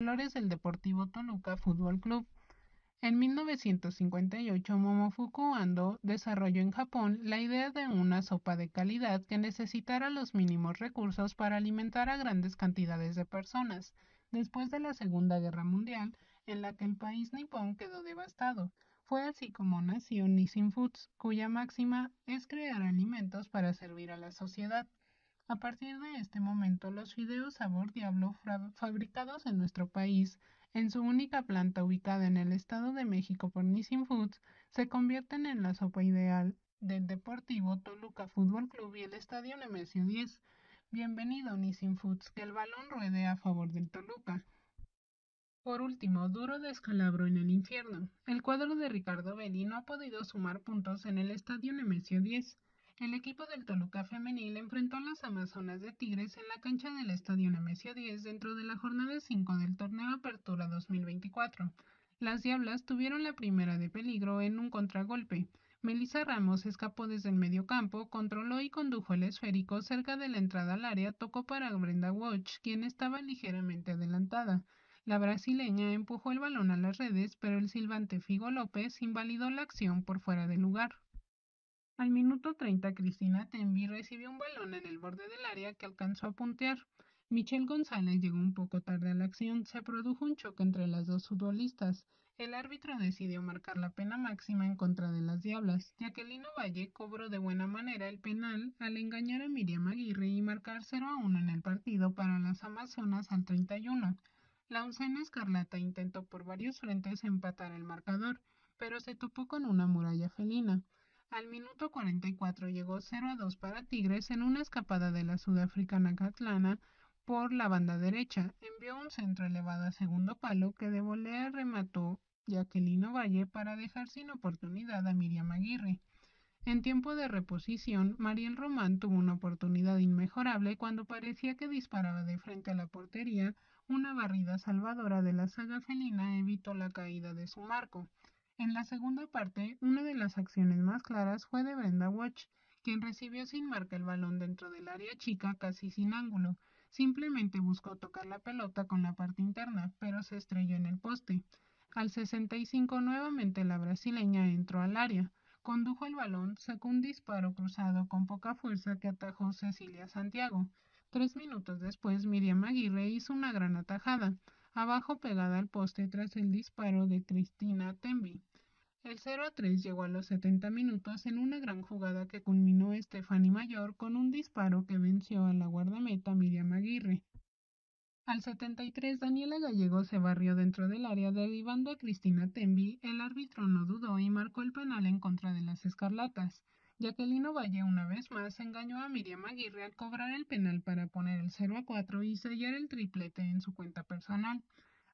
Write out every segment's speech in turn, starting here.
colores del Deportivo Toluca Fútbol Club. En 1958, Momofuku Ando desarrolló en Japón la idea de una sopa de calidad que necesitara los mínimos recursos para alimentar a grandes cantidades de personas, después de la Segunda Guerra Mundial, en la que el país nipón quedó devastado. Fue así como nació Nissin Foods, cuya máxima es crear alimentos para servir a la sociedad. A partir de este momento, los fideos sabor diablo fabricados en nuestro país, en su única planta ubicada en el Estado de México por Nissin Foods, se convierten en la sopa ideal del Deportivo Toluca Fútbol Club y el Estadio Nemesio 10. Bienvenido Nissin Foods, que el balón ruede a favor del Toluca. Por último, duro descalabro en el infierno. El cuadro de Ricardo Belli no ha podido sumar puntos en el Estadio Nemesio 10 el equipo del Toluca femenil enfrentó a las Amazonas de Tigres en la cancha del Estadio Nemesio 10 dentro de la jornada 5 del torneo Apertura 2024. Las Diablas tuvieron la primera de peligro en un contragolpe. Melissa Ramos escapó desde el medio campo, controló y condujo el esférico cerca de la entrada al área, tocó para Brenda Watch, quien estaba ligeramente adelantada. La brasileña empujó el balón a las redes, pero el silbante Figo López invalidó la acción por fuera de lugar. Al minuto 30, Cristina Tenby recibió un balón en el borde del área que alcanzó a puntear. Michel González llegó un poco tarde a la acción. Se produjo un choque entre las dos futbolistas. El árbitro decidió marcar la pena máxima en contra de las Diablas. Jacqueline Valle cobró de buena manera el penal al engañar a Miriam Aguirre y marcar 0 a 1 en el partido para las Amazonas al 31. La oncena escarlata intentó por varios frentes empatar el marcador, pero se topó con una muralla felina. Al minuto 44 llegó 0 a 2 para Tigres en una escapada de la sudafricana Catlana por la banda derecha. Envió un centro elevado a segundo palo que de volea remató Jacqueline Valle para dejar sin oportunidad a Miriam Aguirre. En tiempo de reposición, Mariel Román tuvo una oportunidad inmejorable cuando parecía que disparaba de frente a la portería. Una barrida salvadora de la saga felina evitó la caída de su marco. En la segunda parte, una de las acciones más claras fue de Brenda Watch, quien recibió sin marca el balón dentro del área chica casi sin ángulo. Simplemente buscó tocar la pelota con la parte interna, pero se estrelló en el poste. Al 65 nuevamente la brasileña entró al área, condujo el balón, sacó un disparo cruzado con poca fuerza que atajó Cecilia Santiago. Tres minutos después, Miriam Aguirre hizo una gran atajada, abajo pegada al poste tras el disparo de Cristina Tenby. El 0 a 3 llegó a los 70 minutos en una gran jugada que culminó Estefani Mayor con un disparo que venció a la guardameta Miriam Aguirre. Al 73 Daniela Gallego se barrió dentro del área derivando a Cristina Tembi, el árbitro no dudó y marcó el penal en contra de las Escarlatas. Jacqueline Valle una vez más engañó a Miriam Aguirre al cobrar el penal para poner el 0 a 4 y sellar el triplete en su cuenta personal.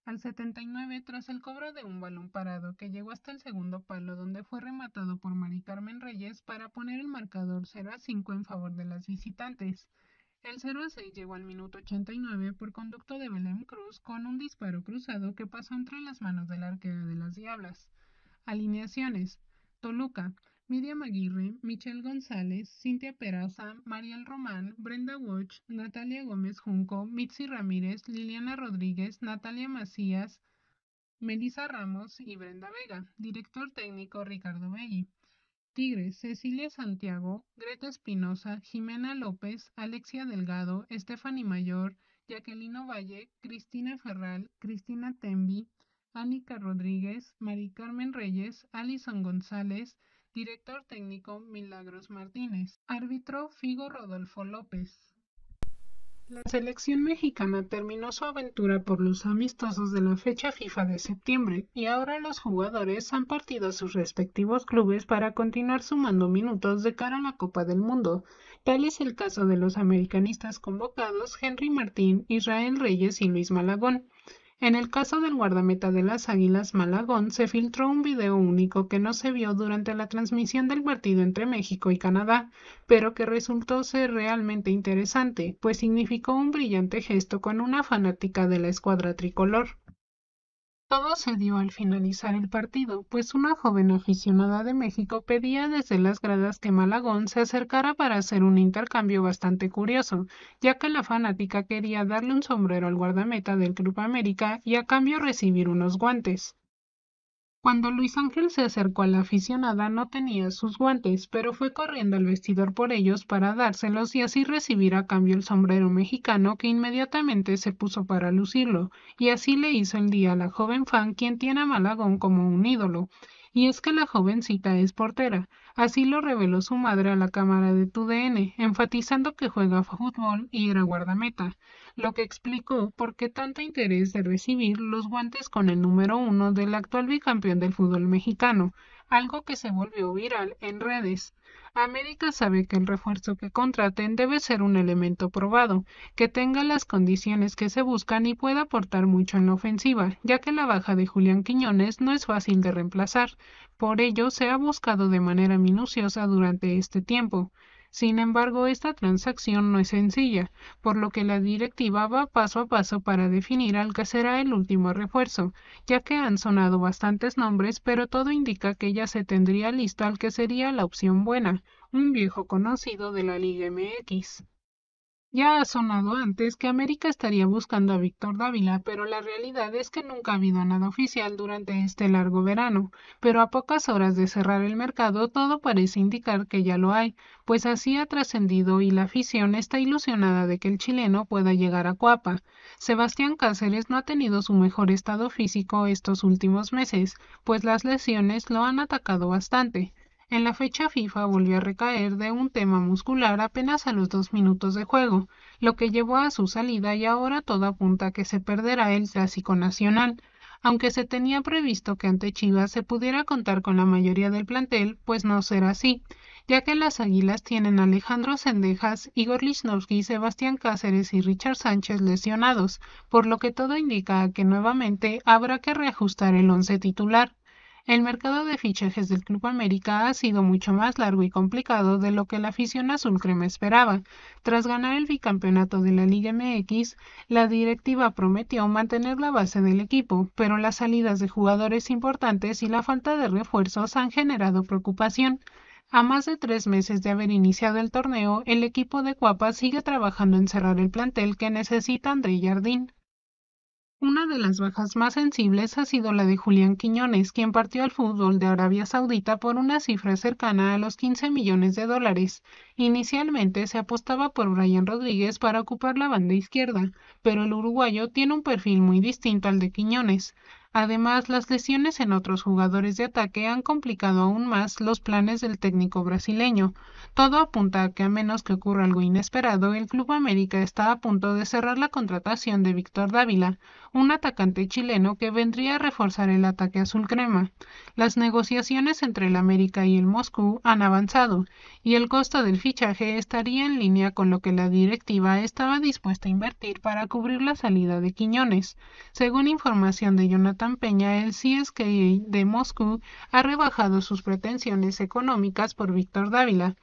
Al 79, tras el cobro de un balón parado que llegó hasta el segundo palo donde fue rematado por Mari Carmen Reyes para poner el marcador 0 a 5 en favor de las visitantes. El 0 a 6 llegó al minuto 89 por conducto de Belén Cruz con un disparo cruzado que pasó entre las manos del arquero de las Diablas. Alineaciones. Toluca. Miriam Aguirre, Michelle González, Cintia Peraza, Mariel Román, Brenda Watch, Natalia Gómez Junco, Mitzi Ramírez, Liliana Rodríguez, Natalia Macías, Melissa Ramos y Brenda Vega. Director técnico Ricardo Belli. Tigres, Cecilia Santiago, Greta Espinosa, Jimena López, Alexia Delgado, Estefany Mayor, Jacqueline Valle, Cristina Ferral, Cristina Tembi, Anica Rodríguez, Mari Carmen Reyes, Alison González, Director técnico Milagros Martínez. Árbitro Figo Rodolfo López. La selección mexicana terminó su aventura por los amistosos de la fecha FIFA de septiembre y ahora los jugadores han partido a sus respectivos clubes para continuar sumando minutos de cara a la Copa del Mundo. Tal es el caso de los americanistas convocados Henry Martín, Israel Reyes y Luis Malagón. En el caso del guardameta de las Águilas Malagón, se filtró un video único que no se vio durante la transmisión del partido entre México y Canadá, pero que resultó ser realmente interesante, pues significó un brillante gesto con una fanática de la escuadra tricolor. Todo se dio al finalizar el partido, pues una joven aficionada de México pedía desde las gradas que Malagón se acercara para hacer un intercambio bastante curioso, ya que la fanática quería darle un sombrero al guardameta del Club América y a cambio recibir unos guantes. Cuando Luis Ángel se acercó a la aficionada no tenía sus guantes, pero fue corriendo al vestidor por ellos para dárselos y así recibir a cambio el sombrero mexicano que inmediatamente se puso para lucirlo, y así le hizo el día a la joven fan quien tiene a Malagón como un ídolo y es que la jovencita es portera. Así lo reveló su madre a la cámara de TUDN, enfatizando que juega fútbol y era guardameta, lo que explicó por qué tanto interés de recibir los guantes con el número uno del actual bicampeón del fútbol mexicano, algo que se volvió viral en redes. América sabe que el refuerzo que contraten debe ser un elemento probado, que tenga las condiciones que se buscan y pueda aportar mucho en la ofensiva, ya que la baja de Julián Quiñones no es fácil de reemplazar. Por ello, se ha buscado de manera minuciosa durante este tiempo. Sin embargo, esta transacción no es sencilla, por lo que la directiva va paso a paso para definir al que será el último refuerzo, ya que han sonado bastantes nombres, pero todo indica que ya se tendría lista al que sería la opción buena, un viejo conocido de la Liga MX. Ya ha sonado antes que América estaría buscando a Víctor Dávila, pero la realidad es que nunca ha habido nada oficial durante este largo verano, pero a pocas horas de cerrar el mercado todo parece indicar que ya lo hay, pues así ha trascendido y la afición está ilusionada de que el chileno pueda llegar a Cuapa. Sebastián Cáceres no ha tenido su mejor estado físico estos últimos meses, pues las lesiones lo han atacado bastante. En la fecha FIFA volvió a recaer de un tema muscular apenas a los dos minutos de juego, lo que llevó a su salida y ahora todo apunta a que se perderá el clásico nacional aunque se tenía previsto que ante Chivas se pudiera contar con la mayoría del plantel, pues no será así, ya que las Águilas tienen Alejandro Sendejas, Igor Lichnowsky, Sebastián Cáceres y Richard Sánchez lesionados, por lo que todo indica que nuevamente habrá que reajustar el once titular. El mercado de fichajes del Club América ha sido mucho más largo y complicado de lo que la afición azul azulcrema esperaba. Tras ganar el bicampeonato de la Liga MX, la directiva prometió mantener la base del equipo, pero las salidas de jugadores importantes y la falta de refuerzos han generado preocupación. A más de tres meses de haber iniciado el torneo, el equipo de Cuapa sigue trabajando en cerrar el plantel que necesita André Jardín. Una de las bajas más sensibles ha sido la de Julián Quiñones, quien partió al fútbol de Arabia Saudita por una cifra cercana a los 15 millones de dólares. Inicialmente se apostaba por Brian Rodríguez para ocupar la banda izquierda, pero el uruguayo tiene un perfil muy distinto al de Quiñones. Además, las lesiones en otros jugadores de ataque han complicado aún más los planes del técnico brasileño. Todo apunta a que a menos que ocurra algo inesperado, el Club América está a punto de cerrar la contratación de Víctor Dávila, un atacante chileno que vendría a reforzar el ataque azul crema. Las negociaciones entre el América y el Moscú han avanzado, y el costo del fichaje estaría en línea con lo que la directiva estaba dispuesta a invertir para cubrir la salida de Quiñones, según información de Jonathan Peña, el CSKA de Moscú ha rebajado sus pretensiones económicas por Víctor Dávila,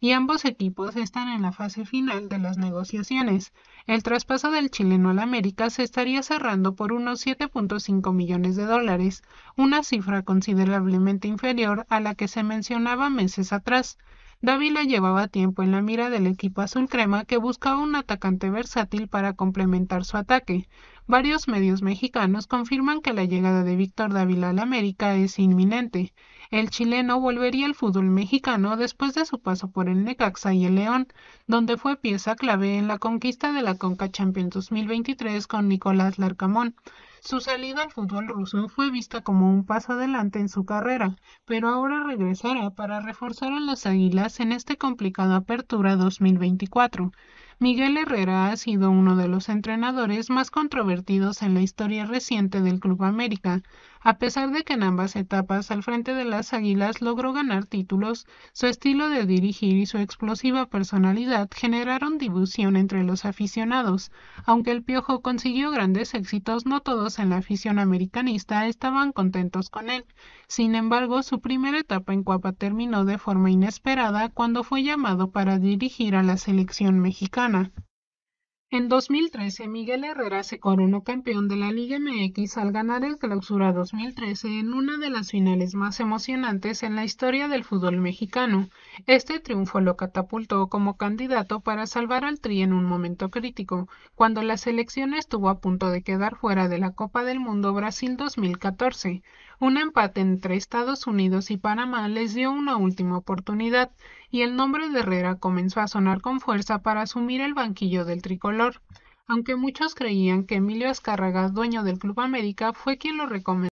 y ambos equipos están en la fase final de las negociaciones. El traspaso del chileno al América se estaría cerrando por unos 7.5 millones de dólares, una cifra considerablemente inferior a la que se mencionaba meses atrás. Dávila llevaba tiempo en la mira del equipo azul crema que buscaba un atacante versátil para complementar su ataque. Varios medios mexicanos confirman que la llegada de Víctor Dávila al América es inminente. El chileno volvería al fútbol mexicano después de su paso por el Necaxa y el León, donde fue pieza clave en la conquista de la Conca Champions 2023 con Nicolás Larcamón. Su salida al fútbol ruso fue vista como un paso adelante en su carrera, pero ahora regresará para reforzar a las Águilas en este complicado Apertura 2024. Miguel Herrera ha sido uno de los entrenadores más controvertidos en la historia reciente del Club América. A pesar de que en ambas etapas al frente de las Águilas logró ganar títulos, su estilo de dirigir y su explosiva personalidad generaron división entre los aficionados. Aunque el Piojo consiguió grandes éxitos, no todos en la afición americanista estaban contentos con él. Sin embargo, su primera etapa en Cuapa terminó de forma inesperada cuando fue llamado para dirigir a la selección mexicana. En 2013, Miguel Herrera se coronó campeón de la Liga MX al ganar el Clausura 2013 en una de las finales más emocionantes en la historia del fútbol mexicano. Este triunfo lo catapultó como candidato para salvar al Tri en un momento crítico, cuando la selección estuvo a punto de quedar fuera de la Copa del Mundo Brasil 2014. Un empate entre Estados Unidos y Panamá les dio una última oportunidad, y el nombre de Herrera comenzó a sonar con fuerza para asumir el banquillo del tricolor, aunque muchos creían que Emilio Azcárraga, dueño del Club América, fue quien lo recomendó